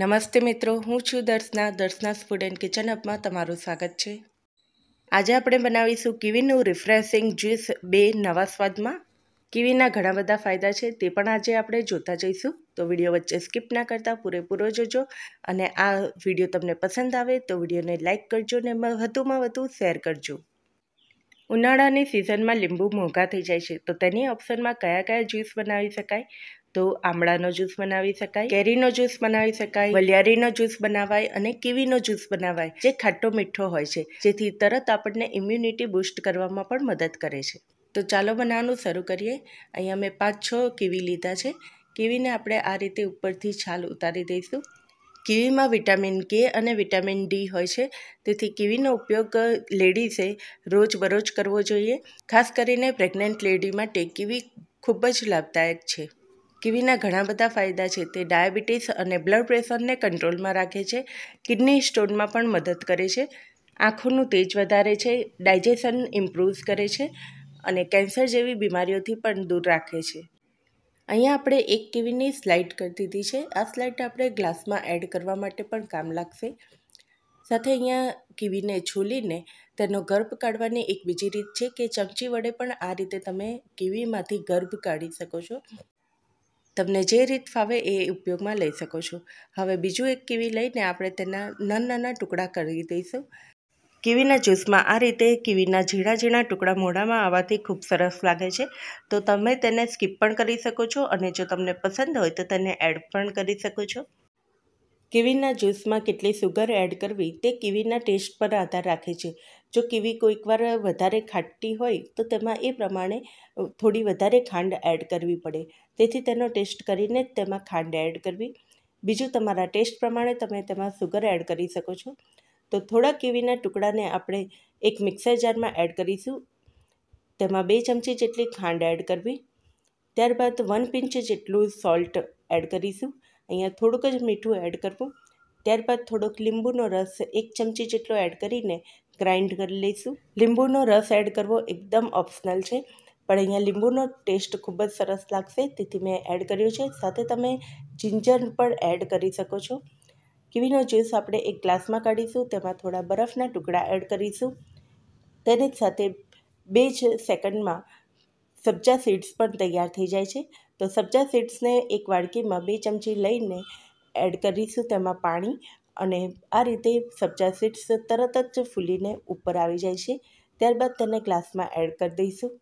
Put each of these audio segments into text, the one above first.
નમસ્તે મિત્રો હું છું દર્શના દર્શના સ્ટુડન્ટ કિચન અપમાં તમારું સ્વાગત છે આજે આપણે બનાવીશું કીવીનું રિફ્રેશિંગ જ્યુસ બે નવા સ્વાદમાં કીવીના ઘણા બધા ફાયદા છે તે પણ આજે આપણે જોતા જઈશું તો વિડીયો વચ્ચે સ્કીપ ના કરતાં પૂરેપૂરો જોજો અને આ વિડીયો તમને પસંદ આવે તો વિડીયોને લાઇક કરજો અને વધુમાં વધુ શેર કરજો ઉનાળાની સિઝનમાં લીંબુ મોંઘા થઈ જાય છે તો તેની ઓપ્શનમાં કયા કયા જ્યુસ બનાવી શકાય તો આમળાનો જ્યુસ બનાવી શકાય કેરીનો જ્યુસ બનાવી શકાય વલિયારીનો જ્યુસ બનાવાય અને કીવીનો જ્યુસ બનાવાય જે ખાટો મીઠો હોય છે જેથી તરત આપણને ઇમ્યુનિટી બૂસ્ટ કરવામાં પણ મદદ કરે છે તો ચાલો બનાવવાનું શરૂ કરીએ અહીંયા મેં પાંચ છ કીવી લીધા છે કીવીને આપણે આ રીતે ઉપરથી છાલ ઉતારી દઈશું કીવીમાં વિટામિન કે અને વિટામિન ડી હોય છે તેથી કીવીનો ઉપયોગ લેડીઝે રોજ બરોજ કરવો જોઈએ ખાસ કરીને પ્રેગ્નન્ટ લેડી માટે કીવી ખૂબ જ લાભદાયક છે કીવીના ઘણા બધા ફાયદા છે તે ડાયાબિટીસ અને બ્લડ પ્રેશરને કંટ્રોલમાં રાખે છે કિડની સ્ટોનમાં પણ મદદ કરે છે આંખોનું તેજ વધારે છે ડાયજેશન ઇમ્પ્રૂવ કરે છે અને કેન્સર જેવી બીમારીઓથી પણ દૂર રાખે છે અહીંયા આપણે એક કીવીની સ્લાઇડ કરી દીધી છે આ સ્લાઇડ આપણે ગ્લાસમાં એડ કરવા માટે પણ કામ લાગશે સાથે અહીંયા કીવીને છોલીને તેનો ગર્ભ કાઢવાની એક બીજી રીત છે કે ચમચી વડે પણ આ રીતે તમે કીવીમાંથી ગર્ભ કાઢી શકો છો તમને જે રીત ફાવે એ ઉપયોગમાં લઈ શકો છો હવે બીજું એક કીવી લઈને આપણે તેના નાના નાના ટુકડા કરી દઈશું કીવીના જ્યુસમાં આ રીતે કીવીના ઝીણા ઝીણા ટુકડા મોઢામાં આવવાથી ખૂબ સરસ લાગે છે તો તમે તેને સ્કીપ પણ કરી શકો છો અને જો તમને પસંદ હોય તો તેને એડ પણ કરી શકો છો કીવીના જ્યુસમાં કેટલી સુગર એડ કરવી તે કીવીના ટેસ્ટ પર આધાર રાખે છે જો કીવી કોઈકવાર વધારે ખાટી હોય તો તેમાં એ પ્રમાણે થોડી વધારે ખાંડ એડ કરવી પડે તેથી તેનો ટેસ્ટ કરીને જ તેમાં ખાંડ એડ કરવી બીજું તમારા ટેસ્ટ પ્રમાણે તમે તેમાં સુગર એડ કરી શકો છો તો થોડા કેવીના ટુકડાને આપણે એક મિક્સર જારમાં એડ કરીશું તેમાં બે ચમચી જેટલી ખાંડ એડ કરવી ત્યારબાદ વન પિંચ જેટલું સોલ્ટ એડ કરીશું અહીંયા થોડુંક જ મીઠું એડ કરવું ત્યારબાદ થોડોક લીંબુનો રસ એક ચમચી જેટલો એડ કરીને ગ્રાઇન્ડ કરી લઈશું લીંબુનો રસ એડ કરવો એકદમ ઓપ્શનલ છે પણ અહીંયા લીંબુનો ટેસ્ટ ખૂબ જ સરસ લાગશે તેથી મેં એડ કર્યો છે સાથે તમે જિંજર પણ એડ કરી શકો છો કીવીનો જ્યુસ આપણે એક ગ્લાસમાં કાઢીશું તેમાં થોડા બરફના ટુકડા એડ કરીશું તેની જ સાથે બે જ સેકન્ડમાં સબ્જા સીડ્સ પણ તૈયાર થઈ જાય છે તો સબ્જા સીડ્સને એક વાડકીમાં બે ચમચી લઈને એડ કરીશું તેમાં પાણી અને આ રીતે સબ્જા સીડ્સ તરત જ ફૂલીને ઉપર આવી જાય છે ત્યારબાદ તેને ગ્લાસમાં એડ કરી દઈશું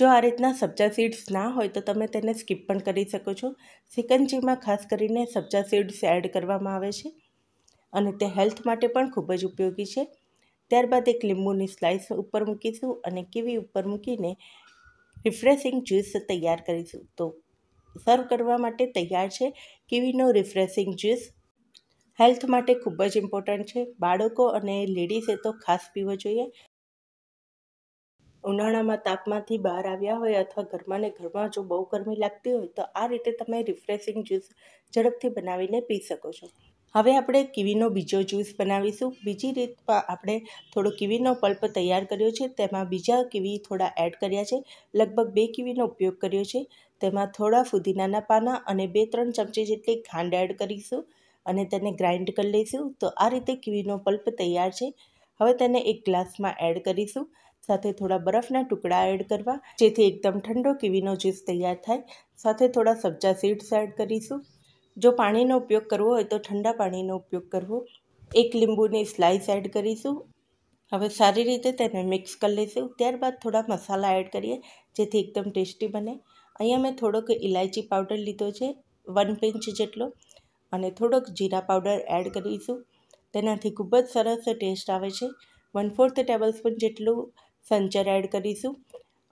જો આ રીતના સબ્જા સીડ્સ ના હોય તો તમે તેને સ્કીપ પણ કરી શકો છો સિકંજીમાં ખાસ કરીને સબ્જા સીડ્સ એડ કરવામાં આવે છે અને તે હેલ્થ માટે પણ ખૂબ જ ઉપયોગી છે ત્યારબાદ એક લીંબુની સ્લાઇસ ઉપર મૂકીશું અને કીવી ઉપર મૂકીને રિફ્રેશિંગ જ્યુસ તૈયાર કરીશું તો સર્વ કરવા માટે તૈયાર છે કીવીનો રિફ્રેશિંગ જ્યુસ હેલ્થ માટે ખૂબ જ ઇમ્પોર્ટન્ટ છે બાળકો અને લેડીઝે તો ખાસ પીવો જોઈએ ઉનાળામાં તાપમાંથી બહાર આવ્યા હોય અથવા ઘરમાં ને ઘરમાં જો બહુ ગરમી લાગતી હોય તો આ રીતે તમે રિફ્રેશિંગ જ્યુસ ઝડપથી બનાવીને પી શકો છો હવે આપણે કીવીનો બીજો જ્યુસ બનાવીશું બીજી રીતમાં આપણે થોડો કીવીનો પલ્પ તૈયાર કર્યો છે તેમાં બીજા કીવી થોડા એડ કર્યા છે લગભગ બે કીવીનો ઉપયોગ કર્યો છે તેમાં થોડા ફુદીનાના પાના અને બે ત્રણ ચમચી જેટલી ખાંડ એડ કરીશું અને તેને ગ્રાઇન્ડ કરી લઈશું તો આ રીતે કીવીનો પલ્પ તૈયાર છે હવે તેને એક ગ્લાસમાં એડ કરીશું સાથે થોડા બરફના ટુકડા એડ કરવા જેથી એકદમ ઠંડો કીવીનો જ્યુસ તૈયાર થાય સાથે થોડા સબ્જા સીડ્સ એડ કરીશું જો પાણીનો ઉપયોગ કરવો હોય તો ઠંડા પાણીનો ઉપયોગ કરવો એક લીંબુની સ્લાઇસ એડ કરીશું હવે સારી રીતે તેને મિક્સ કરી લઈશું ત્યારબાદ થોડા મસાલા એડ કરીએ જેથી એકદમ ટેસ્ટી બને અહીંયા મેં થોડોક ઇલાયચી પાવડર લીધો છે વન પિંચ જેટલો અને થોડોક જીરા પાવડર એડ કરીશું તેનાથી ખૂબ જ સરસ ટેસ્ટ આવે છે વન ફોર્થ ટેબલ સ્પૂન જેટલું સંચર એડ કરીશું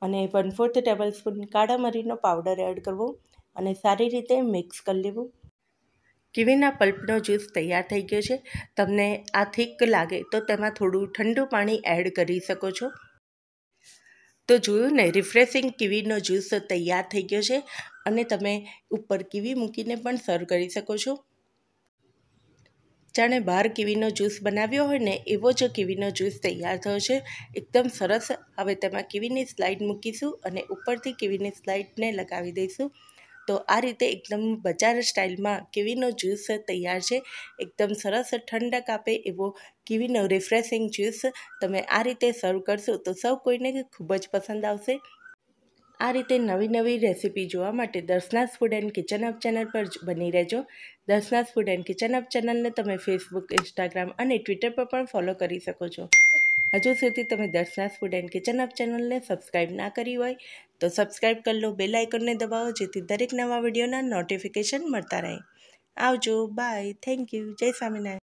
અને વન ફોર્થ ટેબલ સ્પૂન કાળા મરીનો પાવડર એડ કરવો અને સારી રીતે મિક્સ કરી લેવું કીવીના પલ્પનો જ્યુસ તૈયાર થઈ ગયો છે તમને આ થીક લાગે તો તેમાં થોડું ઠંડુ પાણી એડ કરી શકો છો તો જોયું ને રિફ્રેશિંગ કીવીનો જ્યુસ તૈયાર થઈ ગયો છે અને તમે ઉપર કીવી મૂકીને પણ સર્વ કરી શકો છો જાણે બહાર કીવીનો જ્યુસ બનાવ્યો હોય ને એવો જ કીવીનો જ્યુસ તૈયાર થયો છે એકદમ સરસ હવે તેમાં કીવીની સ્લાઇડ મૂકીશું અને ઉપરથી કીવીની સ્લાઇડને લગાવી દઈશું તો આ રીતે એકદમ બજાર સ્ટાઇલમાં કીવીનો જ્યુસ તૈયાર છે એકદમ સરસ ઠંડક આપે એવો કીવીનો રિફ્રેશિંગ જ્યુસ તમે આ રીતે સર્વ કરશો તો સૌ કોઈને ખૂબ જ પસંદ આવશે આ રીતે નવી નવી રેસીપી જોવા માટે Darshana's food and kitchen up channel પર બની રહેજો Darshana's food and kitchen up ચેનલને તમે ફેસબુક ઇન્સ્ટાગ્રામ અને ટ્વિટર પર પણ ફોલો કરી શકો છો હજુ સુધી તમે Darshana's food and kitchen up ચેનલને સબસ્ક્રાઈબ ના કરી હોય તો સબસ્ક્રાઈબ કરી લો બેલ આઇકનને દબાવો જેથી દરેક નવા વિડીયોના નોટિફિકેશન મળતા રહે આવજો બાય થેન્ક યુ જય સ્વામિનારાયણ